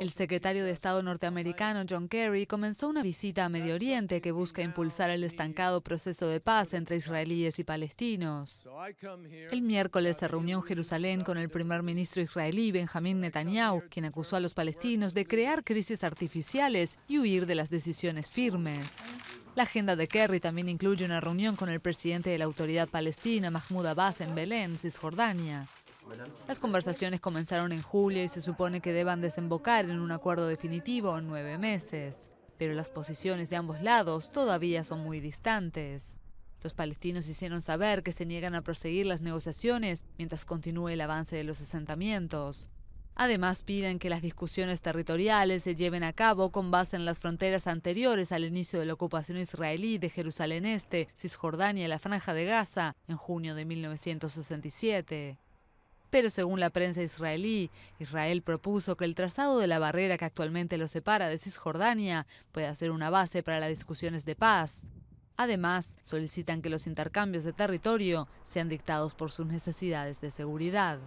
El secretario de Estado norteamericano John Kerry comenzó una visita a Medio Oriente que busca impulsar el estancado proceso de paz entre israelíes y palestinos. El miércoles se reunió en Jerusalén con el primer ministro israelí Benjamin Netanyahu, quien acusó a los palestinos de crear crisis artificiales y huir de las decisiones firmes. La agenda de Kerry también incluye una reunión con el presidente de la autoridad palestina, Mahmoud Abbas, en Belén, Cisjordania. Las conversaciones comenzaron en julio y se supone que deban desembocar en un acuerdo definitivo en nueve meses, pero las posiciones de ambos lados todavía son muy distantes. Los palestinos hicieron saber que se niegan a proseguir las negociaciones mientras continúe el avance de los asentamientos. Además, piden que las discusiones territoriales se lleven a cabo con base en las fronteras anteriores al inicio de la ocupación israelí de Jerusalén Este, Cisjordania y la Franja de Gaza en junio de 1967. Pero según la prensa israelí, Israel propuso que el trazado de la barrera que actualmente lo separa de Cisjordania pueda ser una base para las discusiones de paz. Además, solicitan que los intercambios de territorio sean dictados por sus necesidades de seguridad.